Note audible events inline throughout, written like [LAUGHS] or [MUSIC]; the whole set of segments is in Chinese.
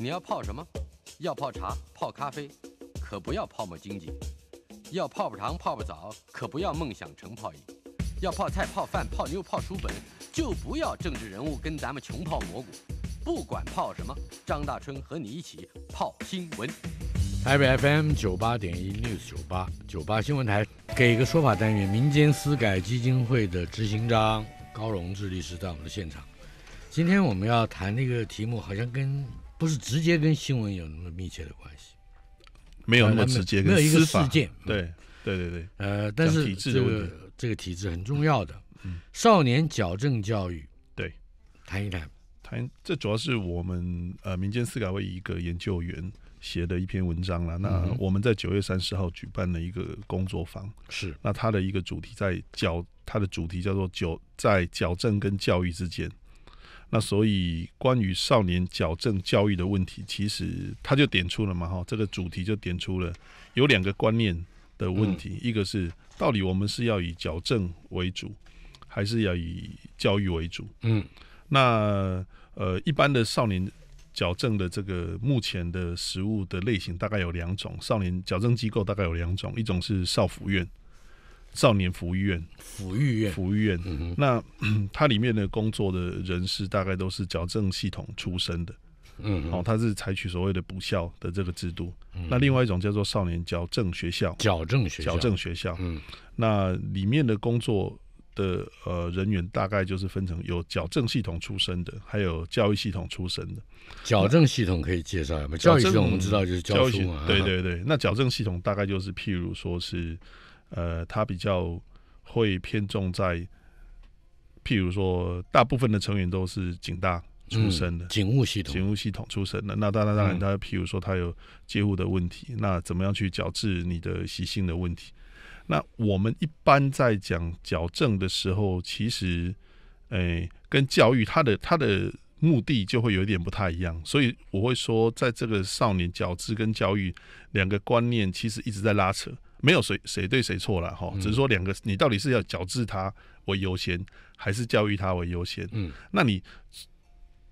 你要泡什么？要泡茶、泡咖啡，可不要泡沫经济；要泡泡汤、泡泡澡，可不要梦想成泡影；要泡菜、泡饭、泡妞、泡书本，就不要政治人物跟咱们穷泡蘑菇。不管泡什么，张大春和你一起泡新闻。台北 FM 九八点一 News 九八九八新闻台，给个说法单元，民间私改基金会的执行长高荣志律师在我们的现场。今天我们要谈那个题目，好像跟。不是直接跟新闻有那么密切的关系，没有那么直接，没有一个事件。对，对对对。呃，但是这个这个体制很重要的。嗯，少年矫正教育，对，谈一谈，谈这主要是我们呃民间司改会一个研究员写的一篇文章了。那我们在九月三十号举办了一个工作坊，是那它的一个主题在矫，它的主题叫做“矫在矫正跟教育之间”。那所以，关于少年矫正教育的问题，其实他就点出了嘛，哈，这个主题就点出了有两个观念的问题，一个是到底我们是要以矫正为主，还是要以教育为主？嗯，那呃，一般的少年矫正的这个目前的食物的类型大概有两种，少年矫正机构大概有两种，一种是少府院。少年福利院、福利院、福利院，那它 [CLEARS THROAT] 里面的工作的人士大概都是矫正系统出身的。嗯，好，它是采取所谓的补校的这个制度。那另外一种叫做少年矫正学校，矫正学校，矫正学校。嗯，那里面的工作的呃人员大概就是分成有矫正系统出身的，还有教育系统出身的。矫正系统可以介绍有没有？教育系统我们知道就是教育嘛。对对对，那矫正系统大概就是譬如说是。呃，他比较会偏重在，譬如说，大部分的成员都是警大出身的，警务系、统，警务系统出身的。那当然，当然，他譬如说，他有街户的问题，那怎么样去矫治你的习性的问题？那我们一般在讲矫正的时候，其实，诶，跟教育他的他的目的就会有一点不太一样。所以我会说，在这个少年矫治跟教育两个观念，其实一直在拉扯。没有谁谁对谁错了哈，只是说两个，你到底是要矫治他为优先，还是教育他为优先？嗯，那你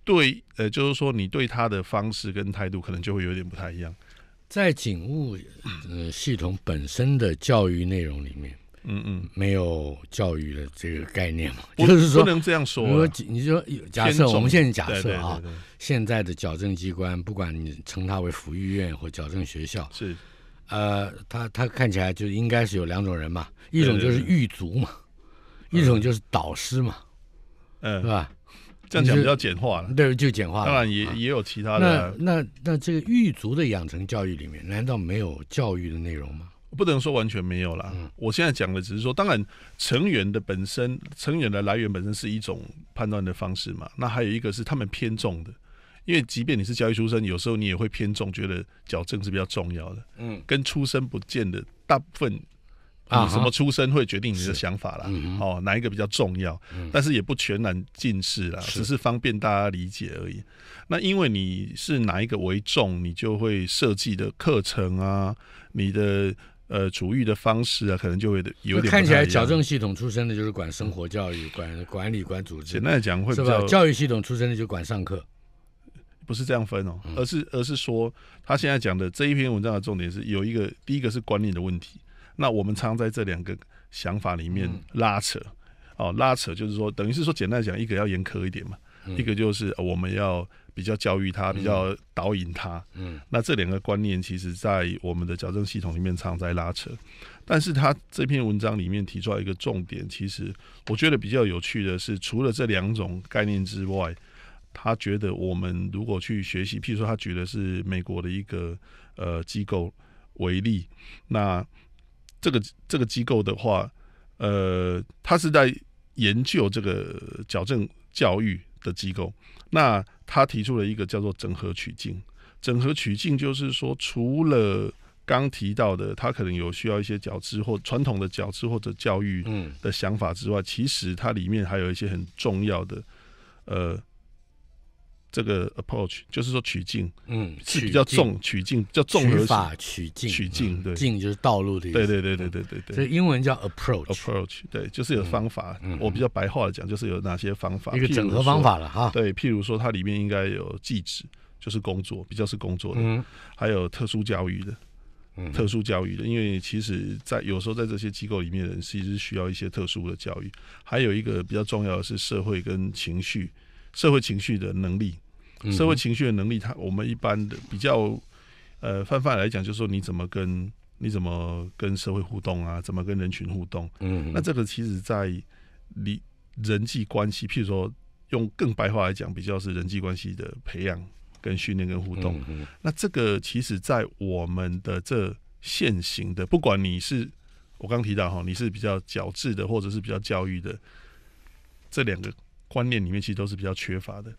对呃，就是说你对他的方式跟态度，可能就会有点不太一样。在警务呃系统本身的教育内容里面，嗯嗯，没有教育的这个概念嘛？就是说不能这样说。你说，你说，假设我们现在假设啊，现在的矫正机关，不管你称它为福利院或矫正学校，是。呃，他他看起来就应该是有两种人嘛，一种就是狱卒嘛，一种就是导师嘛，嗯，是吧？这样讲比较简化了。对，就简化了。当然也也有其他的。那那那这个狱卒的养成教育里面，难道没有教育的内容吗？不能说完全没有了。我现在讲的只是说，当然成员的本身，成员的来源本身是一种判断的方式嘛。那还有一个是他们偏重的。因为即便你是教育出身，有时候你也会偏重，觉得矫正是比较重要的。嗯，跟出身不见得大部分啊，什么出身会决定你的想法啦。哦，哪一个比较重要？但是也不全然近视啦，只是方便大家理解而已。那因为你是哪一个为重，你就会设计的课程啊，你的呃，主育的方式啊，可能就会有点看起来矫正系统出身的就是管生活教育，管管理管组织。简单讲会比较教育系统出身的就管上课。不是这样分哦，而是而是说他现在讲的这一篇文章的重点是有一个第一个是观念的问题，那我们常在这两个想法里面拉扯，哦拉扯就是说等于是说简单讲一个要严苛一点嘛，一个就是我们要比较教育他，比较导引他，嗯，那这两个观念其实，在我们的矫正系统里面常在拉扯，但是他这篇文章里面提出来一个重点，其实我觉得比较有趣的是，除了这两种概念之外。他觉得我们如果去学习，譬如说，他举的是美国的一个呃机构为例，那这个这个机构的话，呃，他是在研究这个矫正教育的机构。那他提出了一个叫做“整合取径”。整合取径就是说，除了刚提到的，他可能有需要一些矫治或传统的矫治或者教育的想法之外，其实它里面还有一些很重要的呃。这个 approach 就是说取径，嗯，是比较重取径，叫重合法取径，取径，对，径就是道路的意思。对对对对对对对。以英文叫 approach approach，对，就是有方法。我比较白话的讲，就是有哪些方法？一个整合方法了哈。对，譬如说它里面应该有记址，就是工作比较是工作的，嗯，还有特殊教育的，特殊教育的，因为其实在有时候在这些机构里面的人，其实需要一些特殊的教育。还有一个比较重要的是社会跟情绪，社会情绪的能力。社会情绪的能力，他我们一般的比较，呃，泛泛来讲，就是说你怎么跟你怎么跟社会互动啊，怎么跟人群互动？嗯，那这个其实，在你人际关系，譬如说用更白话来讲，比较是人际关系的培养跟训练跟互动。那这个其实，在我们的这现行的，不管你是我刚提到哈，你是比较矫治的，或者是比较教育的，这两个观念里面，其实都是比较缺乏的。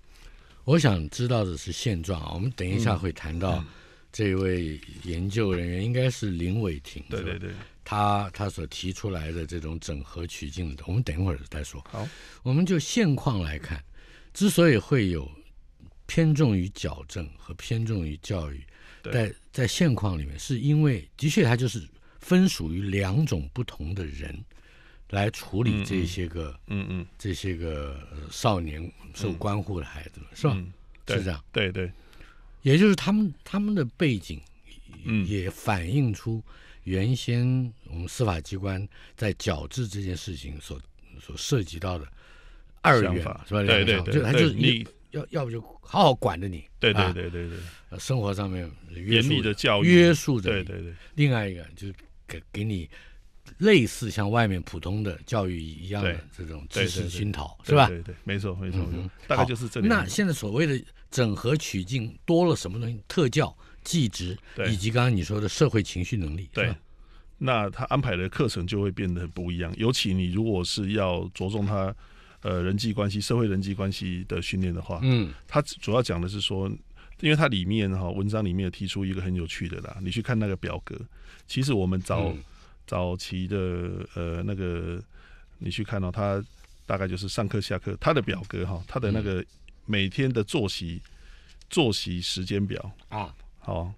我想知道的是现状啊，我们等一下会谈到这位研究人员，应该是林伟廷，对对对，他他所提出来的这种整合取径的，我们等一会儿再说。好，我们就现况来看，之所以会有偏重于矫正和偏重于教育，在在现况里面，是因为的确他就是分属于两种不同的人来处理这些个，嗯嗯，这些个少年。受关护的孩子们是吧？是这样，对对，也就是他们他们的背景，也反映出原先我们司法机关在矫治这件事情所所涉及到的二元是吧？对对对，就是你要要不就好好管着你，对对对对对，生活上面约束的教育，约束着，对对对，另外一个就是给给你。类似像外面普通的教育一样的这种知识熏陶，是吧？对对，没错没错，大概就是这。那现在所谓的整合取径多了什么东西？特教、技职，以及刚刚你说的社会情绪能力。对。那他安排的课程就会变得不一样。尤其你如果是要着重他呃人际关系、社会人际关系的训练的话，嗯，他主要讲的是说，因为他里面哈文章里面有提出一个很有趣的啦，你去看那个表格，其实我们找。早期的呃那个，你去看到他大概就是上课下课，他的表格哈，他的那个每天的作息作息时间表啊，好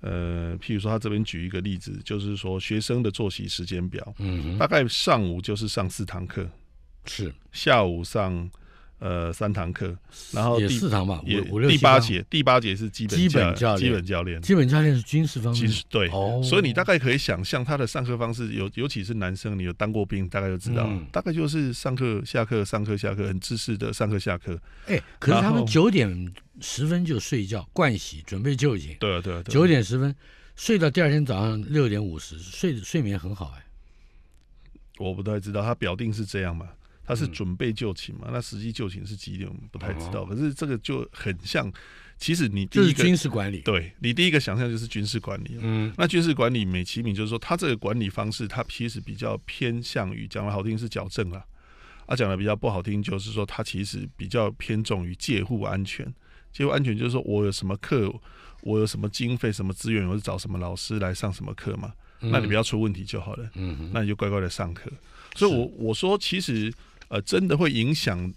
呃，譬如说他这边举一个例子，就是说学生的作息时间表，嗯，大概上午就是上四堂课，是下午上。呃，三堂课，然后第四堂吧，五五六第八节，第八节是基本基本教练，基本教练是军事方式，对，所以你大概可以想象他的上课方式，尤尤其是男生，你有当过兵，大概就知道，大概就是上课下课，上课下课，很自式的上课下课。哎，可是他们九点十分就睡觉，盥洗，准备就寝。对啊对对。九点十分睡到第二天早上六点五十，睡睡眠很好哎。我不太知道，他表定是这样嘛？他是准备就寝嘛？那实际就寝是几点？我们不太知道。可是这个就很像，其实你第一个军事管理，对你第一个想象就是军事管理。嗯，那军事管理美其名就是说，他这个管理方式，他其实比较偏向于讲的好听是矫正啦，啊，讲的比较不好听就是说，他其实比较偏重于介护安全。介护安全就是说我有什么课，我有什么经费、什么资源，我是找什么老师来上什么课嘛？那你不要出问题就好了。嗯，那你就乖乖的上课。所以，我我说其实。呃，真的会影响，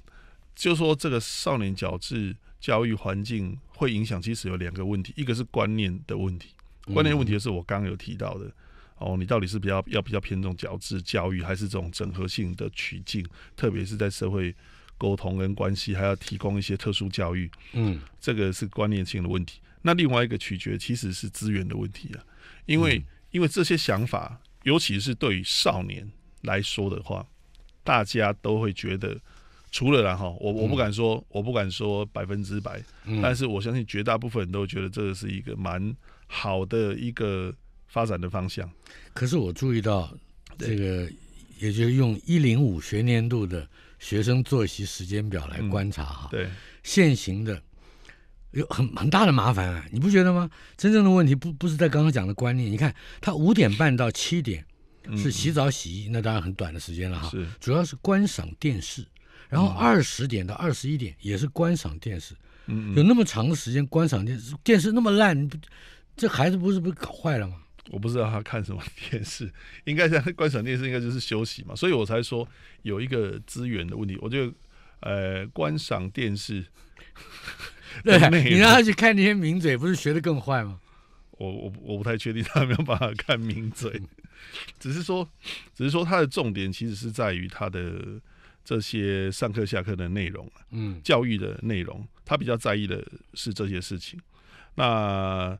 就说这个少年矫治教育环境会影响。其实有两个问题，一个是观念的问题，观念问题就是我刚刚有提到的，哦，你到底是比较要比较偏重角质教育，还是这种整合性的取径？特别是在社会沟通跟关系，还要提供一些特殊教育。嗯，这个是观念性的问题。那另外一个取决其实是资源的问题啊，因为因为这些想法，尤其是对于少年来说的话。大家都会觉得，除了然后，我我不敢说，我不敢说百分之百，但是我相信绝大部分人都觉得这个是一个蛮好的一个发展的方向。可是我注意到，这个也就是用一零五学年度的学生作息时间表来观察哈，对现行的有很很大的麻烦，啊，你不觉得吗？真正的问题不不是在刚刚讲的观念，你看他五点半到七点。是洗澡、洗衣，那当然很短的时间了哈。是，主要是观赏电视，然后二十点到二十一点也是观赏电视，嗯，有那么长的时间观赏电视，电视那么烂，这孩子不是被搞坏了吗？我不知道他看什么电视，[LAUGHS] 应该在观赏电视，应该就是休息嘛。所以我才说有一个资源的问题。我觉得，呃，观赏电视，[LAUGHS] 对，你让他去看那些名嘴，不是学的更坏吗？我我我不太确定他有没有办法看名嘴。[LAUGHS] 只是说，只是说，它的重点其实是在于它的这些上课下课的内容嗯，教育的内容，他比较在意的是这些事情。那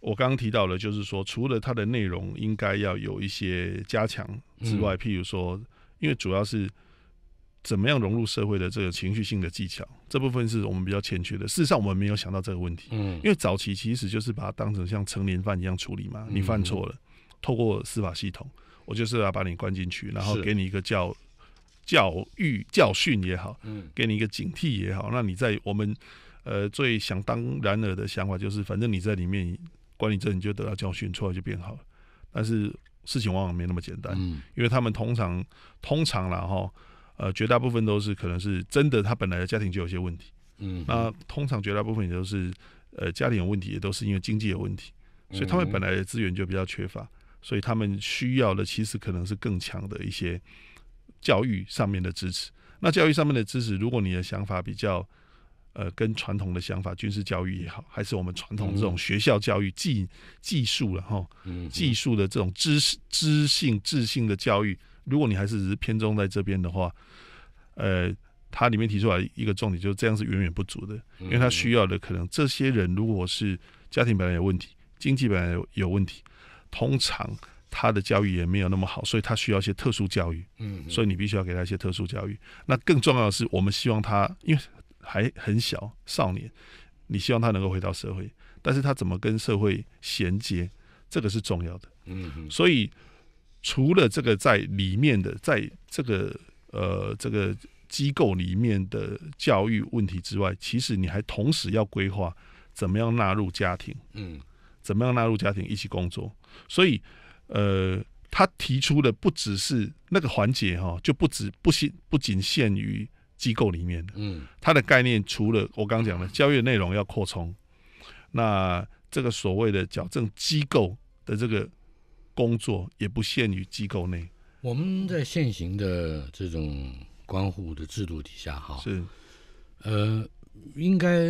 我刚刚提到的，就是说，除了它的内容应该要有一些加强之外，譬如说，因为主要是怎么样融入社会的这个情绪性的技巧，这部分是我们比较欠缺的。事实上，我们没有想到这个问题，嗯，因为早期其实就是把它当成像成年犯一样处理嘛，你犯错了。透过司法系统，我就是要把你关进去，然后给你一个教教育教训也好，嗯，给你一个警惕也好。那你在我们呃最想当然尔的想法就是，反正你在里面管理这，你就得到教训，错了就变好。了。但是事情往往没那么简单，嗯，因为他们通常通常然后呃绝大部分都是可能是真的，他本来的家庭就有些问题，嗯，那通常绝大部分也都是呃家庭有问题，也都是因为经济有问题，所以他们本来的资源就比较缺乏。所以他们需要的其实可能是更强的一些教育上面的支持。那教育上面的支持，如果你的想法比较呃跟传统的想法，军事教育也好，还是我们传统这种学校教育技技术了哈，技术的这种知识、知性、智性的教育，如果你还是偏重在这边的话，呃，它里面提出来一个重点，就是这样是远远不足的，因为他需要的可能这些人如果是家庭本来有问题，经济本来有有问题。通常他的教育也没有那么好，所以他需要一些特殊教育。嗯，所以你必须要给他一些特殊教育。那更重要的是，我们希望他因为还很小，少年，你希望他能够回到社会，但是他怎么跟社会衔接，这个是重要的。嗯，所以除了这个在里面的，在这个呃这个机构里面的教育问题之外，其实你还同时要规划怎么样纳入家庭。嗯。怎么样纳入家庭一起工作？所以，呃，他提出的不只是那个环节哈，就不止不限，不仅限于机构里面的。嗯，他的概念除了我刚刚讲的教育内容要扩充，那这个所谓的矫正机构的这个工作也不限于机构内。我们在现行的这种关护的制度底下哈，是，呃。应该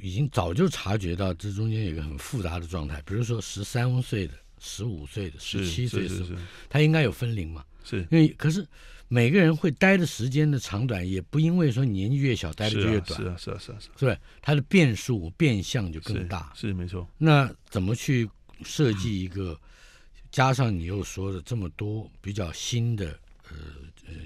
已经早就察觉到这中间有一个很复杂的状态，比如说十三岁的、十五岁的、十七岁，的他应该有分龄嘛？是。因为可是每个人会待的时间的长短，也不因为说年纪越小待的就越短。是啊，是啊，是啊，是。是是他的变数、变相就更大？是，没错。那怎么去设计一个？加上你又说的这么多，比较新的呃。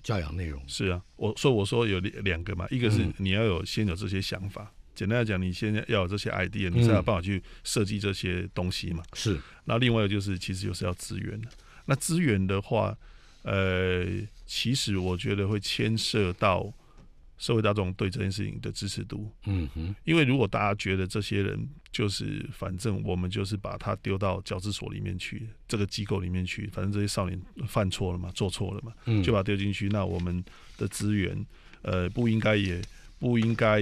教养内容是啊，我说我说有两个嘛，一个是你要有先有这些想法，简单来讲，你先要有这些 idea，你才有办法去设计这些东西嘛。是，那另外就是其实就是要资源的，那资源的话，呃，其实我觉得会牵涉到社会大众对这件事情的支持度。嗯哼，因为如果大家觉得这些人。就是反正我们就是把他丢到矫治所里面去，这个机构里面去。反正这些少年犯错了嘛，做错了嘛，就把丢进去。那我们的资源，呃，不应该，也不应该，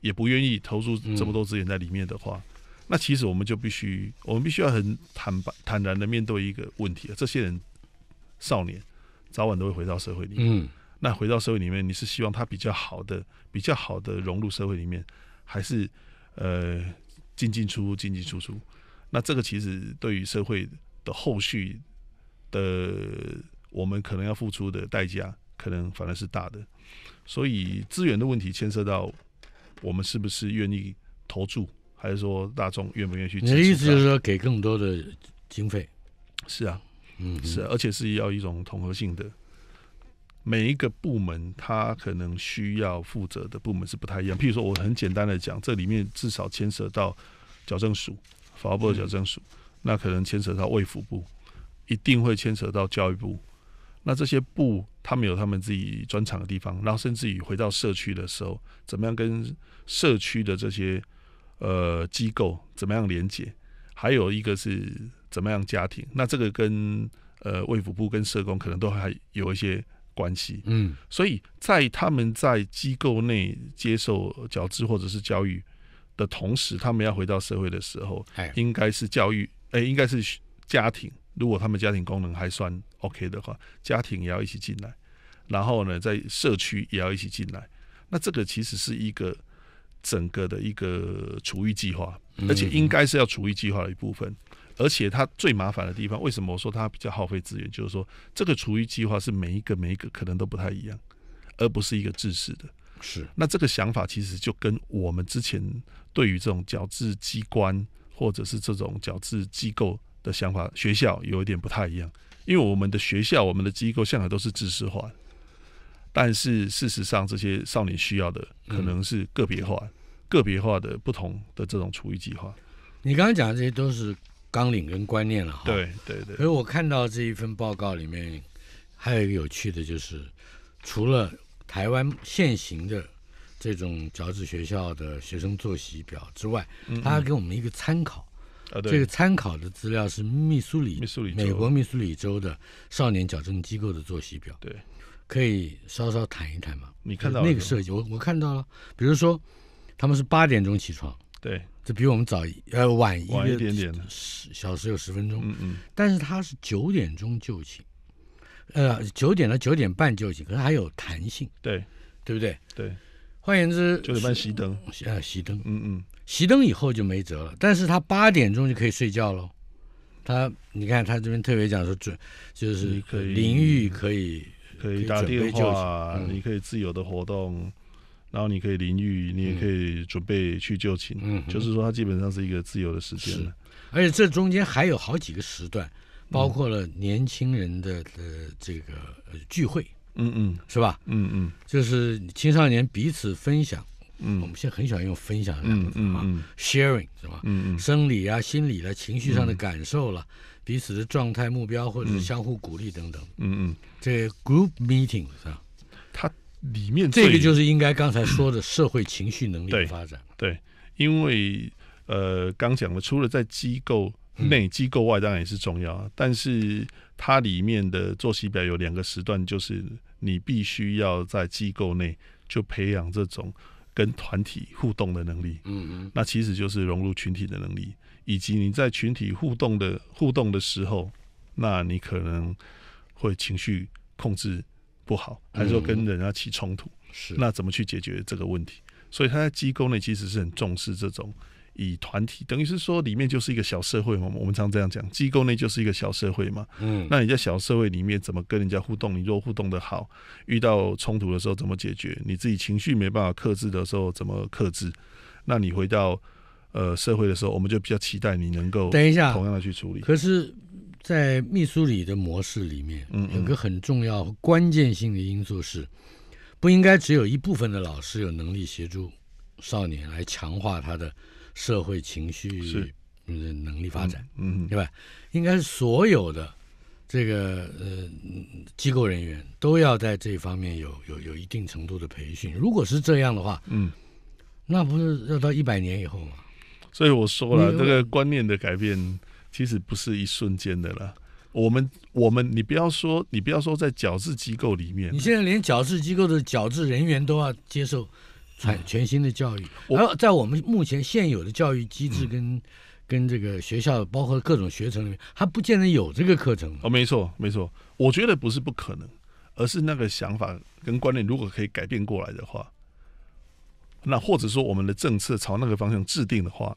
也不愿意投入这么多资源在里面的话，那其实我们就必须，我们必须要很坦白、坦然的面对一个问题：，这些人少年早晚都会回到社会里面。那回到社会里面，你是希望他比较好的、比较好的融入社会里面，还是呃？进进出出，进进出出，那这个其实对于社会的后续的，我们可能要付出的代价，可能反而是大的。所以资源的问题牵涉到我们是不是愿意投注，还是说大众愿不愿意去？你的意思就是说，给更多的经费？是啊，嗯，是，而且是要一种统合性的。每一个部门，他可能需要负责的部门是不太一样。譬如说，我很简单的讲，这里面至少牵涉到矫正署、法务部的矫正署，那可能牵涉到卫福部，一定会牵涉到教育部。那这些部，他们有他们自己专长的地方。然后，甚至于回到社区的时候，怎么样跟社区的这些呃机构怎么样连接？还有一个是怎么样家庭？那这个跟呃卫福部跟社工可能都还有一些。关系，嗯，所以在他们在机构内接受矫治或者是教育的同时，他们要回到社会的时候，应该是教育，哎，应该是家庭。如果他们家庭功能还算 OK 的话，家庭也要一起进来，然后呢，在社区也要一起进来。那这个其实是一个整个的一个厨艺计划，而且应该是要厨艺计划的一部分。而且它最麻烦的地方，为什么我说它比较耗费资源？就是说，这个厨余计划是每一个每一个可能都不太一样，而不是一个自式的。是那这个想法其实就跟我们之前对于这种矫治机关或者是这种矫治机构的想法，学校有一点不太一样。因为我们的学校、我们的机构向来都是知式化但是事实上，这些少年需要的可能是个别化、个别化的不同的这种厨余计划。你刚刚讲的这些都是。纲领跟观念了哈，对对对。所以我看到这一份报告里面，还有一个有趣的就是，除了台湾现行的这种角质学校的学生作息表之外，他给我们一个参考。啊，这个参考的资料是密苏里，密苏里美国密苏里州的少年矫正机构的作息表。对，可以稍稍谈一谈吗？你看到那个设计，我我看到了。比如说，他们是八点钟起床。对，这比我们早呃晚一晚一点点十小时有十分钟，嗯嗯，但是他是九点钟就寝，呃九点到九点半就寝，可是还有弹性，对对不对？对，换言之九点半熄灯，呃熄灯，嗯嗯，熄灯以后就没辙了，但是他八点钟就可以睡觉喽。他你看他这边特别讲说准就是淋浴可以，可以打电话，你可以自由的活动。然后你可以淋浴，你也可以准备去就寝，嗯，就是说它基本上是一个自由的时间了。而且这中间还有好几个时段，包括了年轻人的呃这个聚会，嗯嗯，是吧？嗯嗯，就是青少年彼此分享，嗯，我们现在很喜欢用分享两个字啊，sharing 是吧？嗯嗯，生理啊、心理啊、情绪上的感受了，彼此的状态、目标或者是相互鼓励等等，嗯嗯，在 group meeting 是吧？它。里面这个就是应该刚才说的社会情绪能力的发展。对，因为呃，刚讲的除了在机构内、机构外，当然也是重要啊。但是它里面的作息表有两个时段，就是你必须要在机构内就培养这种跟团体互动的能力。嗯嗯。那其实就是融入群体的能力，以及你在群体互动的互动的时候，那你可能会情绪控制。不好，还是说跟人家起冲突？是那怎么去解决这个问题？所以他在机构内其实是很重视这种以团体，等于是说里面就是一个小社会嘛。我们常这样讲，机构内就是一个小社会嘛。嗯，那你在小社会里面怎么跟人家互动？你若互动的好，遇到冲突的时候怎么解决？你自己情绪没办法克制的时候怎么克制？那你回到呃社会的时候，我们就比较期待你能够等一下同样的去处理。可是。在密苏里的模式里面，嗯，有个很重要关键性的因素是，不应该只有一部分的老师有能力协助少年来强化他的社会情绪能力发展，嗯，对吧？应该是所有的这个呃机构人员都要在这方面有有有一定程度的培训。如果是这样的话，嗯，那不是要到一百年以后吗？所以我说了，这个观念的改变。其实不是一瞬间的了。我们我们，你不要说，你不要说在矫治机构里面，你现在连矫治机构的矫治人员都要接受全全新的教育。后在我们目前现有的教育机制跟跟这个学校，包括各种学程里面，还不见得有这个课程。哦，没错，没错。我觉得不是不可能，而是那个想法跟观念，如果可以改变过来的话，那或者说我们的政策朝那个方向制定的话。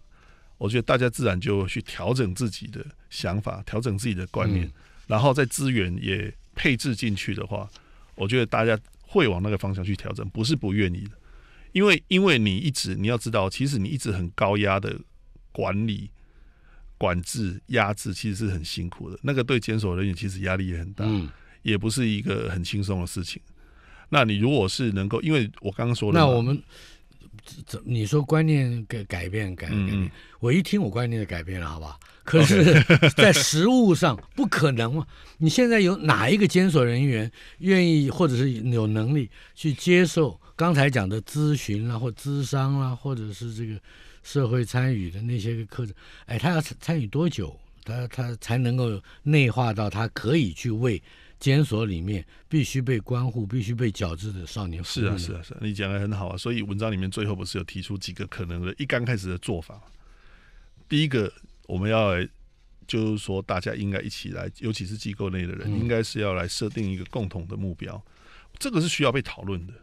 我觉得大家自然就去调整自己的想法，调整自己的观念，然后在资源也配置进去的话，我觉得大家会往那个方向去调整，不是不愿意的，因为因为你一直你要知道，其实你一直很高压的管理、管制、压制，其实是很辛苦的。那个对监守人员其实压力也很大，嗯，也不是一个很轻松的事情。那你如果是能够，因为我刚刚说的，那我们。怎你说观念改改变改改变，我一听我观念就改变了，好不好？可是，在实物上不可能嘛。你现在有哪一个监所人员愿意或者是有能力去接受刚才讲的咨询啦，或咨商啦，或者是这个社会参与的那些个课程？哎，他要参与多久，他他才能够内化到他可以去为？监所里面必须被关护、必须被矫治的少年。是啊，是啊，是。你讲的很好啊。所以文章里面最后不是有提出几个可能的？一刚开始的做法，第一个我们要来，就是说大家应该一起来，尤其是机构内的人，应该是要来设定一个共同的目标。这个是需要被讨论的。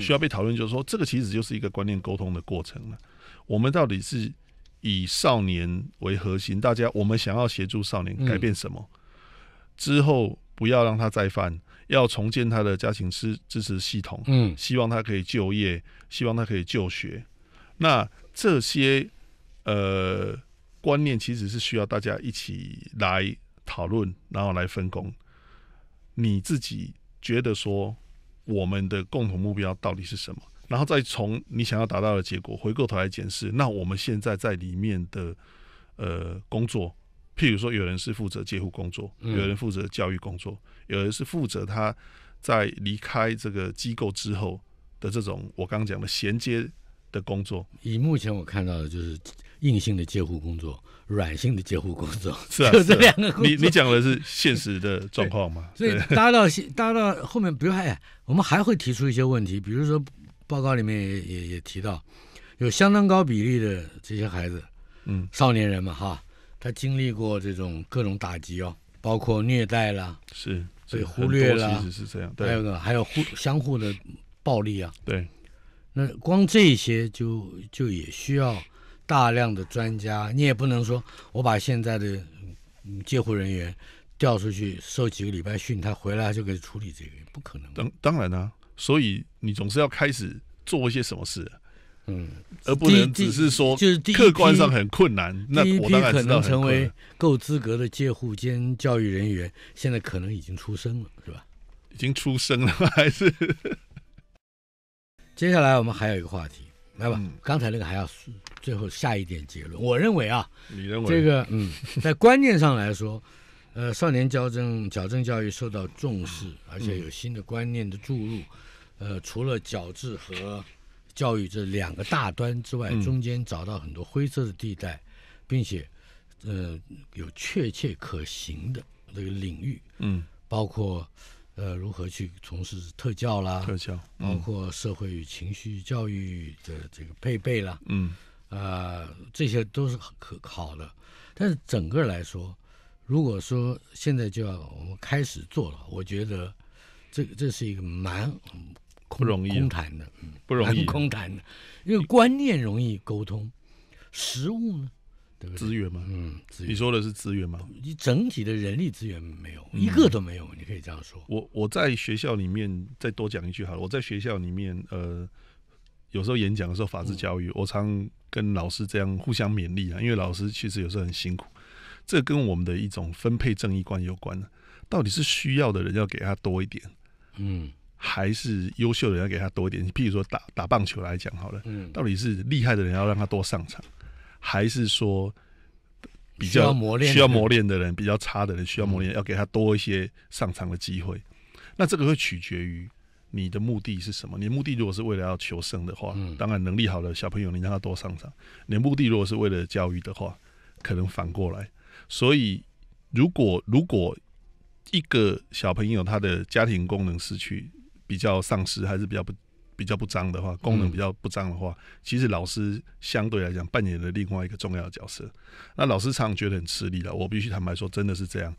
需要被讨论，就是说这个其实就是一个观念沟通的过程了。我们到底是以少年为核心？大家，我们想要协助少年改变什么？之后。不要让他再犯，要重建他的家庭支支持系统。嗯，希望他可以就业，希望他可以就学。那这些呃观念其实是需要大家一起来讨论，然后来分工。你自己觉得说我们的共同目标到底是什么？然后再从你想要达到的结果回过头来检视，那我们现在在里面的呃工作。譬如说，有人是负责接护工作，有人负责教育工作，有人是负责他在离开这个机构之后的这种我刚刚讲的衔接的工作。以目前我看到的，就是硬性的接护工作，软性的接护工作，[LAUGHS] 是就这两个。你你讲的是现实的状况吗？所以，达到达到后面，比如还我们还会提出一些问题，比如说报告里面也也也提到，有相当高比例的这些孩子，嗯，少年人嘛，哈。他经历过这种各种打击哦，包括虐待啦，是，被忽略了，其实是这样。对，还有个，还有互相互的暴力啊。对，那光这些就就也需要大量的专家。你也不能说我把现在的，救护人员调出去受几个礼拜训，他回来就可以处理这个，不可能。当当然了，所以你总是要开始做一些什么事。嗯，而不能只是说就是客观上很困难。我当然可能成为够资格的介护兼教育人员，现在可能已经出生了，是吧？已经出生了还是？[LAUGHS] 接下来我们还有一个话题，来吧。刚才那个还要最后下一点结论。我认为啊，你认为这个嗯，[LAUGHS] 在观念上来说，呃，少年矫正矫正教育受到重视，而且有新的观念的注入。呃，除了矫治和教育这两个大端之外，中间找到很多灰色的地带，并且，呃，有确切可行的那个领域，嗯，包括，呃，如何去从事特教啦，特教，包括社会与情绪教育的这个配备啦，嗯，啊，这些都是可好的，但是整个来说，如果说现在就要我们开始做了，我觉得，这这是一个蛮。不容易，空谈的，不容易，空谈的，因为观念容易沟通，实物呢，对不对？资源吗？嗯，资源。你说的是资源吗？你整体的人力资源没有一个都没有，你可以这样说。我我在学校里面再多讲一句好了，我在学校里面呃，有时候演讲的时候，法治教育，我常跟老师这样互相勉励啊，因为老师其实有时候很辛苦，这跟我们的一种分配正义观有关到底是需要的人要给他多一点，嗯。还是优秀的人要给他多一点。你譬如说打打棒球来讲好了，到底是厉害的人要让他多上场，还是说比较需要磨练的人、比较差的人需要磨练，要给他多一些上场的机会？那这个会取决于你的目的是什么。你的目的如果是为了要求胜的话，当然能力好的小朋友你让他多上场。你的目的如果是为了教育的话，可能反过来。所以如果如果一个小朋友他的家庭功能失去，比较丧失还是比较不比较不脏的话，功能比较不脏的话，其实老师相对来讲扮演了另外一个重要的角色。那老师常常觉得很吃力了，我必须坦白说，真的是这样。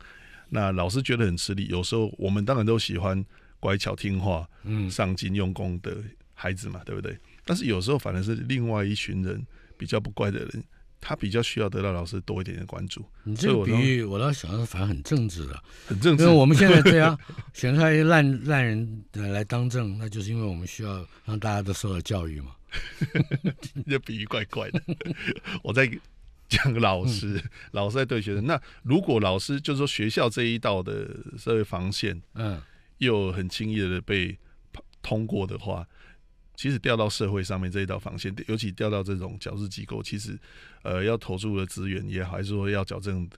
那老师觉得很吃力，有时候我们当然都喜欢乖巧听话、嗯上进用功的孩子嘛，对不对？但是有时候反而是另外一群人比较不乖的人。他比较需要得到老师多一点点关注。你这个比喻，我倒想，反而很正直啊，很正直。因为我们现在这样 [LAUGHS] 选出来烂烂人来当政，那就是因为我们需要让大家都受到教育嘛。这 [LAUGHS] 比喻怪怪的。[LAUGHS] 我在讲老师，老师在对学生。那如果老师就是说学校这一道的社会防线，嗯，又很轻易的被通过的话。其实掉到社会上面这一道防线，尤其掉到这种矫治机构，其实，呃，要投入的资源也好，还是说要矫正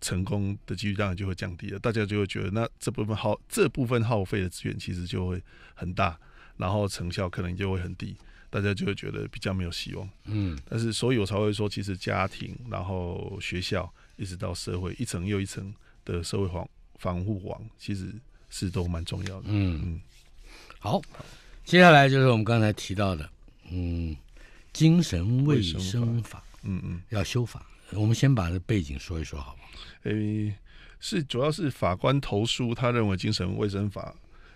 成功的几率，当然就会降低了。大家就会觉得，那这部分耗这部分耗费的资源其实就会很大，然后成效可能就会很低，大家就会觉得比较没有希望。嗯。但是，所以我才会说，其实家庭，然后学校，一直到社会一层又一层的社会防防护网，其实是都蛮重要的。嗯嗯。好。接下来就是我们刚才提到的，嗯，精神卫生法，嗯嗯，要修法。我们先把这背景说一说，好吗？诶，是主要是法官投诉，他认为精神卫生法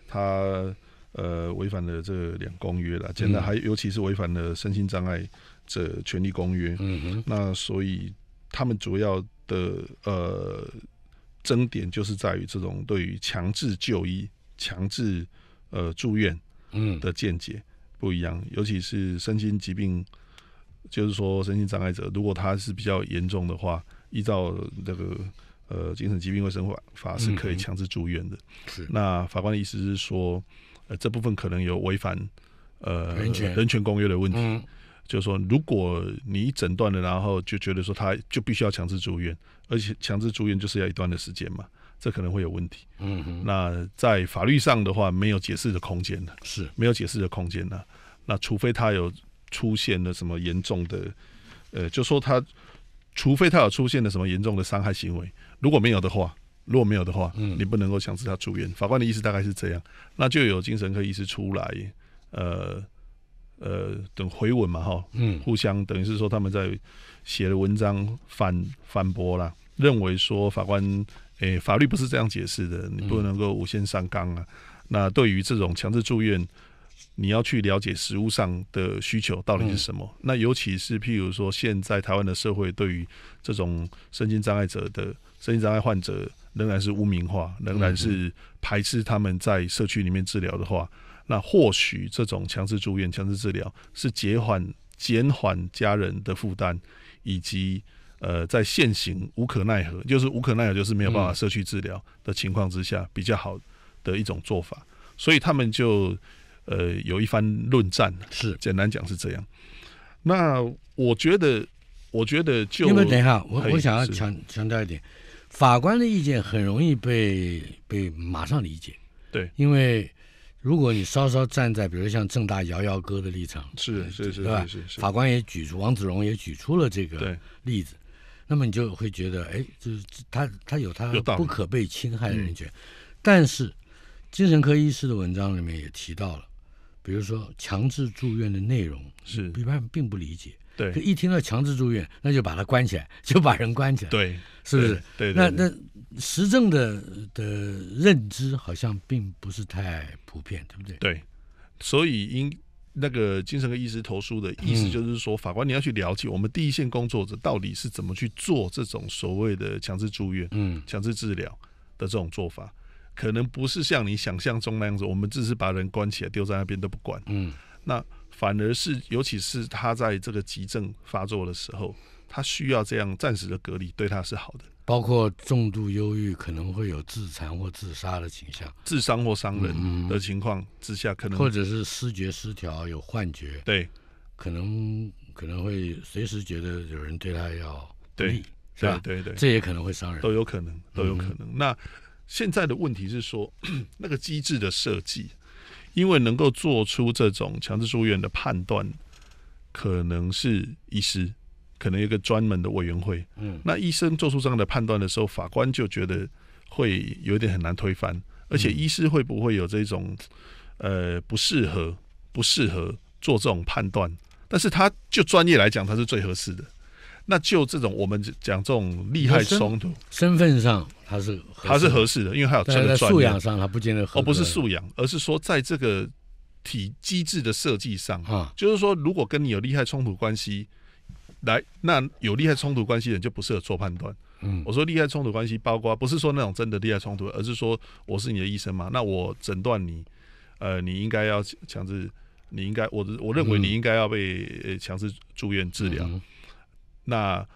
他呃违反了这两公约了，真的还尤其是违反了身心障碍者权利公约。嗯哼。那所以他们主要的呃争点就是在于这种对于强制就医、强制呃住院。嗯的见解不一样，尤其是身心疾病，就是说身心障碍者，如果他是比较严重的话，依照这个呃精神疾病卫生法法是可以强制住院的。是那法官的意思是说，呃这部分可能有违反呃人权人权公约的问题。就是说，如果你诊断了，然后就觉得说他就必须要强制住院，而且强制住院就是要一段的时间嘛。这可能会有问题，嗯那在法律上的话，没有解释的空间的，是没有解释的空间的。那除非他有出现了什么严重的，呃，就说他，除非他有出现了什么严重的伤害行为，如果没有的话，如果没有的话，嗯，你不能够强制他住院。法官的意思大概是这样，那就有精神科医师出来，呃呃，等回文嘛，哈，嗯，互相等于是说他们在写的文章反反驳啦，认为说法官。诶，法律不是这样解释的，你不能够无限上纲啊。那对于这种强制住院，你要去了解实物上的需求到底是什么。那尤其是譬如说，现在台湾的社会对于这种身心障碍者的身心障碍患者，仍然是污名化，仍然是排斥他们在社区里面治疗的话，那或许这种强制住院、强制治疗是减缓减缓家人的负担，以及。呃，在现行无可奈何，就是无可奈何，就是没有办法社区治疗的情况之下，比较好的一种做法，所以他们就呃有一番论战是，简单讲是这样。那我觉得，我觉得就因为等一下，我我想要强强调一点，法官的意见很容易被被马上理解。对，因为如果你稍稍站在，比如像正大摇摇哥的立场，是是是是是。法官也举出王子荣也举出了这个例子。那么你就会觉得，哎，就是他他有他不可被侵害的人权，但是精神科医师的文章里面也提到了，比如说强制住院的内容是，一般人并不理解，对，一听到强制住院，那就把他关起来，就把人关起来，对，是不是？对对。那那实证的的认知好像并不是太普遍，对不对？对，所以应。那个精神科医师投诉的意思就是说，法官你要去了解我们第一线工作者到底是怎么去做这种所谓的强制住院、嗯，强制治疗的这种做法，可能不是像你想象中那样子，我们只是把人关起来丢在那边都不管，嗯，那反而是尤其是他在这个急症发作的时候，他需要这样暂时的隔离，对他是好的。包括重度忧郁可能会有自残或自杀的倾向，自伤或伤人的情况之下，可能或者是视觉失调、有幻觉，对，可能可能会随时觉得有人对他要对，力，是吧？对对，这也可能会伤人，都有可能，都有可能。那现在的问题是说，[CLEARS THROAT] 那个机制的设计，因为能够做出这种强制住院的判断，可能是医师。可能有一个专门的委员会，嗯，那医生做出这样的判断的时候，法官就觉得会有点很难推翻，而且医师会不会有这种呃不适合、不适合做这种判断？但是他就专业来讲，他是最合适的。那就这种我们讲这种利害冲突，身份上他是他是合适的，因为他有这个素养上他不见得哦，不是素养，而是说在这个体机制的设计上啊，就是说如果跟你有利害冲突关系。来，那有利害冲突关系的人就不适合做判断。嗯，我说利害冲突关系包括不是说那种真的利害冲突，而是说我是你的医生嘛，那我诊断你，呃，你应该要强制，你应该我我认为你应该要被强制住院治疗。那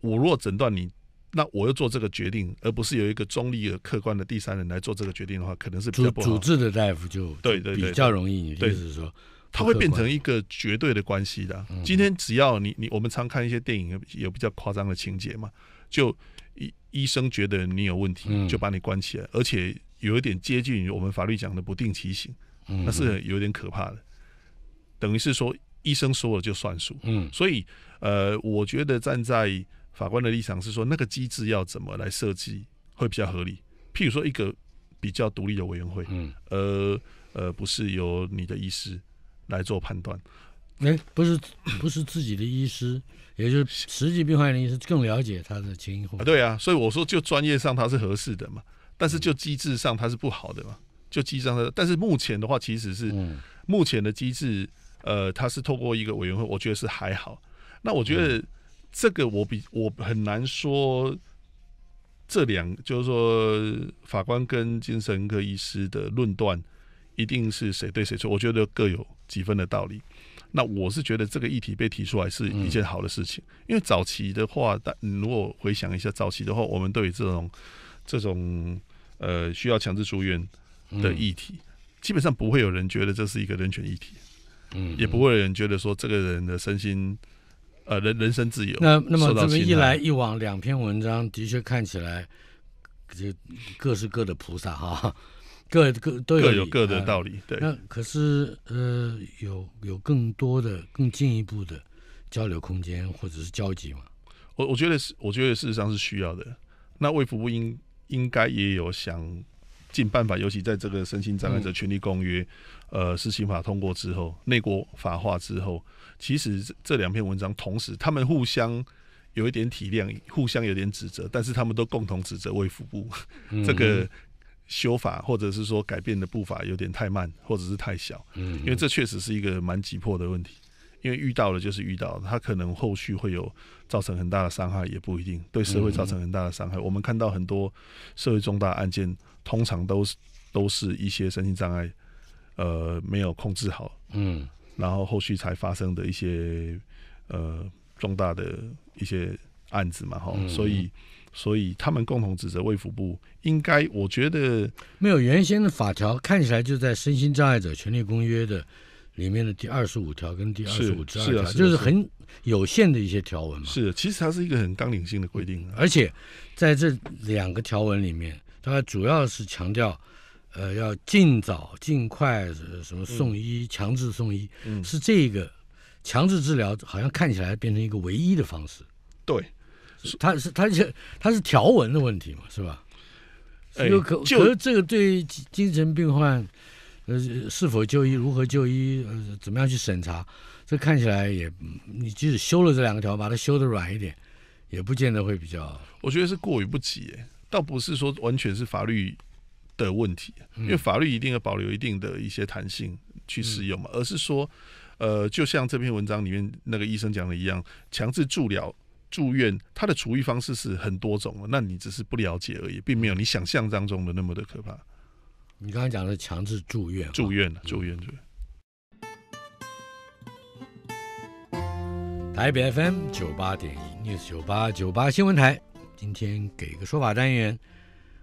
我若诊断你，那我要做这个决定，而不是有一个中立的客观的第三人来做这个决定的话，可能是比主主治的大夫就对对比较容易。你的意思是说？它会变成一个绝对的关系的。今天只要你你我们常看一些电影有比较夸张的情节嘛，就医医生觉得你有问题，就把你关起来，而且有一点接近于我们法律讲的不定期刑，那是有点可怕的。等于是说医生说了就算数，嗯，所以呃，我觉得站在法官的立场是说，那个机制要怎么来设计会比较合理？譬如说一个比较独立的委员会，嗯，呃呃，不是由你的医师。来做判断，哎，不是 [COUGHS] 不是自己的医师，也就是实际病患，医师更了解他的情况。对啊，所以我说就专业上他是合适的嘛，但是就机制上他是不好的嘛。就机制上，但是目前的话，其实是目前的机制，呃，他是透过一个委员会，我觉得是还好。那我觉得这个我比我很难说，这两就是说法官跟精神科医师的论断，一定是谁对谁错？我觉得各有。几分的道理？那我是觉得这个议题被提出来是一件好的事情，因为早期的话，但如果回想一下早期的话，我们对于这种这种呃需要强制住院的议题，基本上不会有人觉得这是一个人权议题，嗯，也不会有人觉得说这个人的身心呃人人身自由。那那么这么一来一往，两篇文章的确看起来就各是各的菩萨哈。各各都有各有各的道理。那可是呃，有有更多的更进一步的交流空间，或者是交集吗？我我觉得是，我觉得事实上是需要的。那卫福部应应该也有想尽办法，尤其在这个身心障碍者权利公约呃施行法通过之后、内国法化之后，其实这两篇文章同时，他们互相有一点体谅，互相有点指责，但是他们都共同指责卫福部 [LAUGHS] 这个。修法，或者是说改变的步伐有点太慢，或者是太小，嗯，因为这确实是一个蛮急迫的问题。因为遇到了就是遇到，他可能后续会有造成很大的伤害，也不一定对社会造成很大的伤害。我们看到很多社会重大案件，通常都是都是一些身心障碍，呃，没有控制好，嗯，然后后续才发生的一些呃重大的一些案子嘛，哈，所以。所以他们共同指责卫福部应该，我觉得没有原先的法条看起来就在《身心障碍者权利公约》的里面的第二十五条跟第二十五条，就是很有限的一些条文嘛。是，其实它是一个很纲领性的规定。而且在这两个条文里面，它主要是强调，呃，要尽早、尽快什么送医，强制送医，是这个强制治疗，好像看起来变成一个唯一的方式。对。他是他是他是条文的问题嘛，是吧？有可可是这个对精神病患呃是否就医如何就医呃怎么样去审查，这看起来也你即使修了这两个条把它修的软一点，也不见得会比较。我觉得是过于不及，倒不是说完全是法律的问题，因为法律一定要保留一定的一些弹性去适用嘛。而是说，呃，就像这篇文章里面那个医生讲的一样，强制助疗。住院，他的处遇方式是很多种的，那你只是不了解而已，并没有你想象当中的那么的可怕。你刚刚讲的强制住院，住院了，住院住院。台北 FM 九八点一，news 九八九八新闻台，今天给一个说法单元。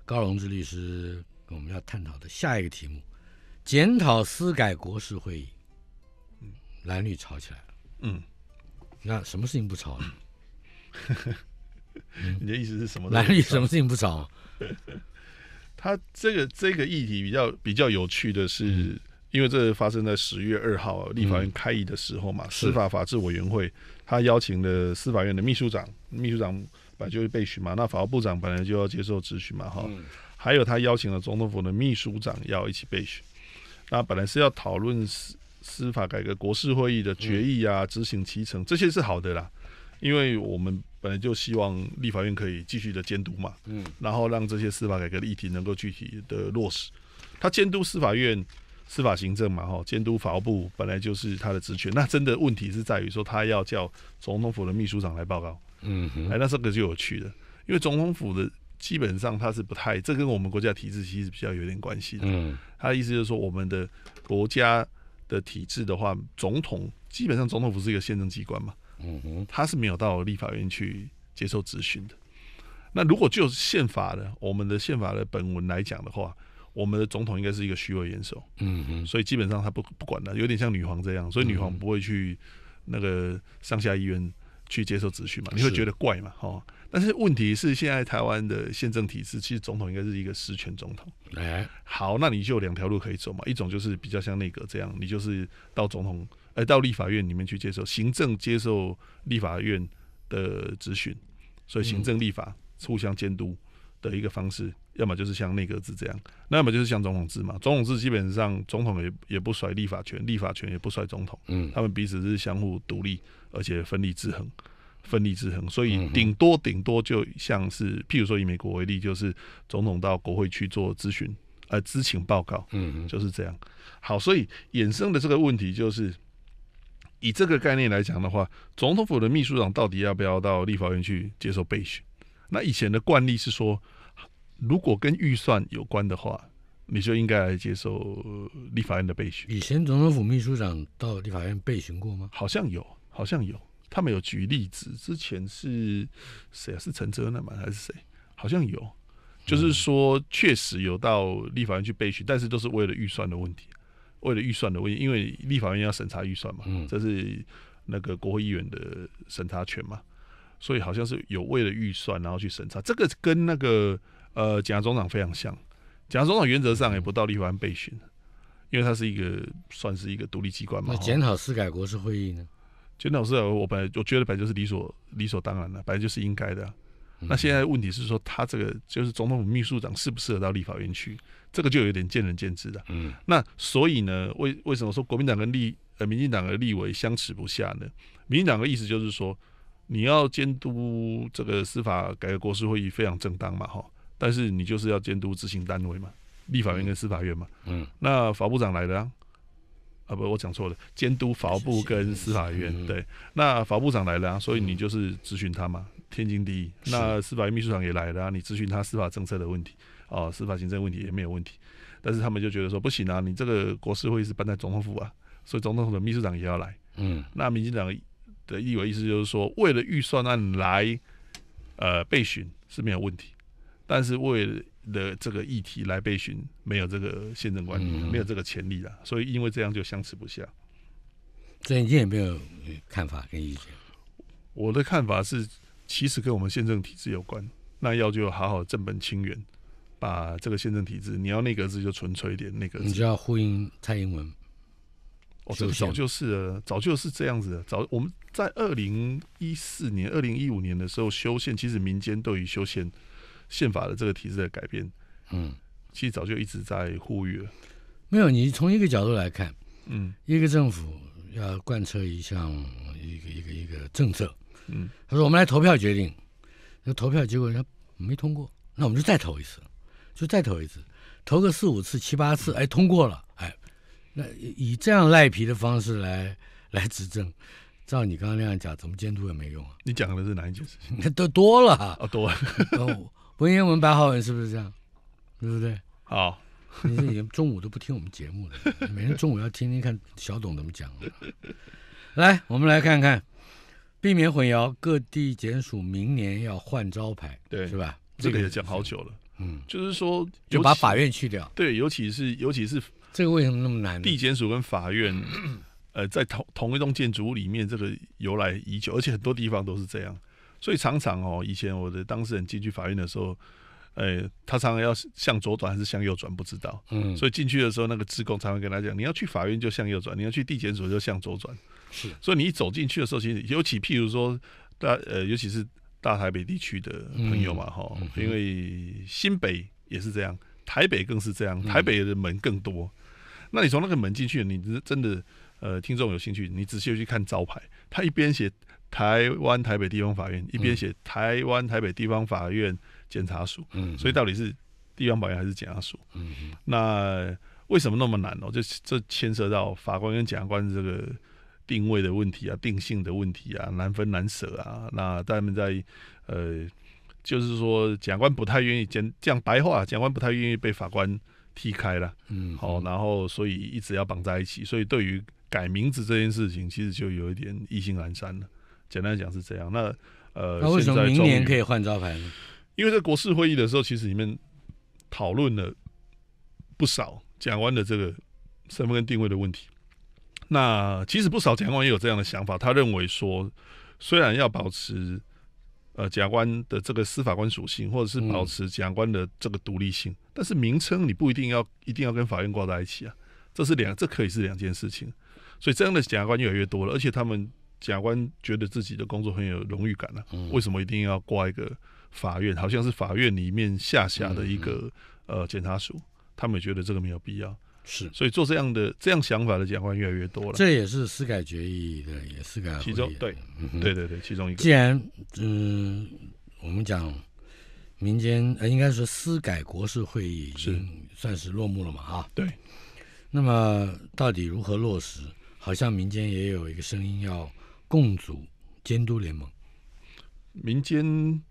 高荣志律师，我们要探讨的下一个题目：检讨司改国事会议，蓝绿吵起来了。嗯，那什么事情不吵？[LAUGHS] 你的意思是什么？来历什么事情不找？[LAUGHS] 他这个这个议题比较比较有趣的是，因为这发生在十月二号立法院开议的时候嘛，司法法制委员会他邀请了司法院的秘书长，秘书长本来就是被询嘛，那法务部长本来就要接受质询嘛，哈，还有他邀请了总统府的秘书长要一起被询。那本来是要讨论司司法改革国事会议的决议啊，执行其成这些是好的啦。因为我们本来就希望立法院可以继续的监督嘛，嗯，然后让这些司法改革的议题能够具体的落实。他监督司法院、司法行政嘛，哈，监督法务部本来就是他的职权。那真的问题是在于说，他要叫总统府的秘书长来报告，嗯，哎，那这个就有趣了。因为总统府的基本上他是不太，这跟我们国家体制其实比较有点关系的。嗯，他的意思就是说，我们的国家的体制的话，总统基本上总统府是一个宪政机关嘛。嗯哼，他是没有到立法院去接受质询的。那如果就宪法的我们的宪法的本文来讲的话，我们的总统应该是一个虚位元首。嗯哼，所以基本上他不不管的，有点像女皇这样，所以女皇不会去那个上下医院去接受咨询嘛？你会觉得怪嘛？哈。但是问题是，现在台湾的宪政体制，其实总统应该是一个实权总统。哎，好，那你就两条路可以走嘛。一种就是比较像内阁这样，你就是到总统。呃，到立法院里面去接受行政接受立法院的咨询，所以行政立法互相监督的一个方式，要么就是像内阁制这样，那么就是像总统制嘛。总统制基本上总统也也不甩立法权，立法权也不甩总统，嗯，他们彼此是相互独立，而且分立制衡，分立制衡，所以顶多顶多就像是，譬如说以美国为例，就是总统到国会去做咨询，呃，知情报告，嗯，就是这样。好，所以衍生的这个问题就是。以这个概念来讲的话，总统府的秘书长到底要不要到立法院去接受备选？那以前的惯例是说，如果跟预算有关的话，你就应该来接受立法院的备选。以前总统府秘书长到立法院备询过吗？好像有，好像有。他们有举例子，之前是谁啊？是陈泽南吗？还是谁？好像有，就是说确实有到立法院去备询，但是都是为了预算的问题。为了预算的问题，因为立法院要审查预算嘛，这是那个国会议员的审查权嘛，所以好像是有为了预算然后去审查，这个跟那个呃检察总长非常像，检察总长原则上也不到立法院备询，因为他是一个算是一个独立机关嘛。那检讨司改国是会议呢？检讨司，改，我本来我觉得本来就是理所理所当然的，本来就是应该的。那现在问题是说，他这个就是总统府秘书长适不适合到立法院去？这个就有点见仁见智了。嗯。那所以呢，为为什么说国民党跟立呃，民进党的立委相持不下呢？民进党的意思就是说，你要监督这个司法改革国事会议非常正当嘛，哈。但是你就是要监督执行单位嘛，立法院跟司法院嘛。嗯。那法部长来了，啊不，我讲错了，监督法务部跟司法院。对。那法部长来了，所以你就是咨询他嘛。天经地义。那司法秘书长也来了，你咨询他司法政策的问题哦，司法行政问题也没有问题。但是他们就觉得说不行啊，你这个国事会议是办在总统府啊，所以总统府的秘书长也要来。嗯。那民进党的意味意思就是说，为了预算案来呃备询是没有问题，但是为了这个议题来备询没有这个宪政观念，没有这个潜力了。所以因为这样就相持不下。这你杰有没有看法跟意见？我的看法是。其实跟我们宪政体制有关，那要就好好正本清源，把这个宪政体制，你要那阁字就纯粹一点，那个字就要呼应蔡英文。哦，这个早就是了，早就是这样子的。早我们在二零一四年、二零一五年的时候修宪，其实民间对于修宪宪法的这个体制的改变，嗯，其实早就一直在呼吁了。没有，你从一个角度来看，嗯，一个政府要贯彻一项一个一个一个政策。嗯，他说我们来投票决定，那投票结果他没通过，那我们就再投一次，就再投一次，投个四五次七八次，哎，通过了，哎，那以这样赖皮的方式来来执政，照你刚刚那样讲，怎么监督也没用啊。你讲的是哪几事情？那 [LAUGHS] 都多了啊，多。了。文言文白话文是不是这样？对不对？好，你是经中午都不听我们节目的，每天中午要听听看小董怎么讲。来，我们来看看。避免混淆，各地检署明年要换招牌，对，是吧？这个也讲好久了，嗯，就是说就把法院去掉，对，尤其是尤其是这个为什么那么难？地检署跟法院，呃，在同同一栋建筑物里面，这个由来已久，而且很多地方都是这样，所以常常哦，以前我的当事人进去法院的时候。哎，他常常要向左转还是向右转，不知道。嗯，所以进去的时候，那个职工常常跟他讲：你要去法院就向右转，你要去地检署就向左转。是，所以你一走进去的时候，其实尤其譬如说大呃，尤其是大台北地区的朋友嘛，哈，因为新北也是这样，台北更是这样，台北的门更多。那你从那个门进去，你真的呃，听众有兴趣，你仔细去看招牌，他一边写台湾台北地方法院，一边写台湾台北地方法院。检察署，嗯，所以到底是地方保院还是检察署？嗯，那为什么那么难呢？就这牵涉到法官跟检察官这个定位的问题啊、定性的问题啊，难分难舍啊。那他们在呃，就是说检察官不太愿意讲白话，检察官不太愿意被法官踢开了，嗯，好，然后所以一直要绑在一起。所以对于改名字这件事情，其实就有一点意兴阑珊了。简单讲是这样。那呃，那为什么明年可以换招牌呢？因为在国事会议的时候，其实里面讨论了不少。假官的这个身份跟定位的问题，那其实不少假官也有这样的想法。他认为说，虽然要保持呃假官的这个司法官属性，或者是保持假官的这个独立性，但是名称你不一定要一定要跟法院挂在一起啊。这是两，这可以是两件事情。所以这样的假官越来越多了，而且他们假官觉得自己的工作很有荣誉感呢。为什么一定要挂一个？法院好像是法院里面下辖的一个呃检察署，他们也觉得这个没有必要，是所以做这样的这样想法的检察官越来越多了。这也是司改决议的，也是改其中对对对对，其中一个。既然嗯，我们讲民间呃，应该说司改国事会议已经算是落幕了嘛，啊，对。那么到底如何落实？好像民间也有一个声音要共组监督联盟，民间。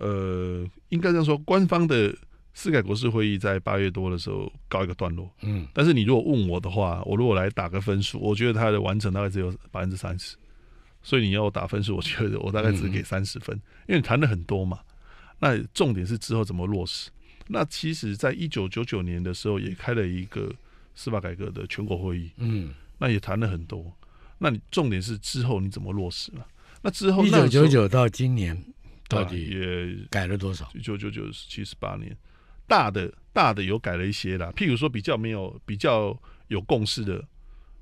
呃，应该这样说，官方的司改国事会议在八月多的时候告一个段落。嗯，但是你如果问我的话，我如果来打个分数，我觉得它的完成大概只有百分之三十。所以你要打分数，我觉得我大概只给三十分，因为你谈了很多嘛。那重点是之后怎么落实？那其实在一九九九年的时候也开了一个司法改革的全国会议，嗯，那也谈了很多。那你重点是之后你怎么落实嘛？那之后一九九九到今年。到底也改了多少？一九九九七十八年，大的大的有改了一些啦，譬如说，比较没有比较有共识的，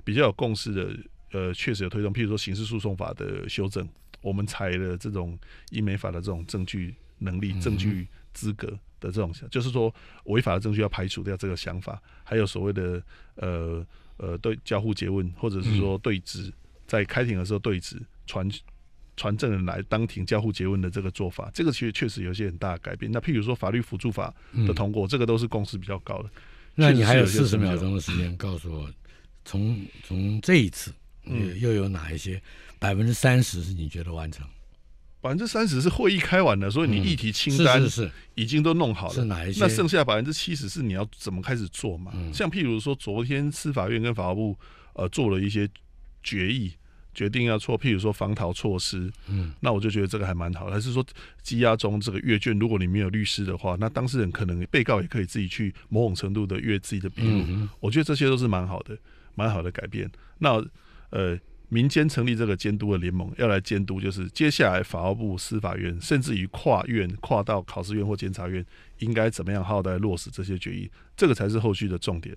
比较有共识的，呃，确实有推动。譬如说，刑事诉讼法的修正，我们采了这种医美法的这种证据能力、证据资格的这种，就是说违法的证据要排除掉这个想法。还有所谓的呃呃，对交互诘问，或者是说对质，在开庭的时候对质传。传证人来当庭交互结婚的这个做法，这个其实确实有些很大的改变。那譬如说法律辅助法的通过，这个都是共识比较高的。那你还有四十秒钟的时间，告诉我，从从这一次又又有哪一些百分之三十是你觉得完成？百分之三十是会议开完了，所以你议题清单是是已经都弄好了。是哪一些？那剩下百分之七十是你要怎么开始做嘛？像譬如说昨天司法院跟法务部呃做了一些决议。决定要做，譬如说防逃措施，嗯，那我就觉得这个还蛮好。还是说羁押中这个阅卷，如果你没有律师的话，那当事人可能被告也可以自己去某种程度的阅自己的笔录。我觉得这些都是蛮好的，蛮好的改变。那呃，民间成立这个监督的联盟要来监督，就是接下来法务部、司法院，甚至于跨院跨到考试院或监察院，应该怎么样好来落实这些决议？这个才是后续的重点。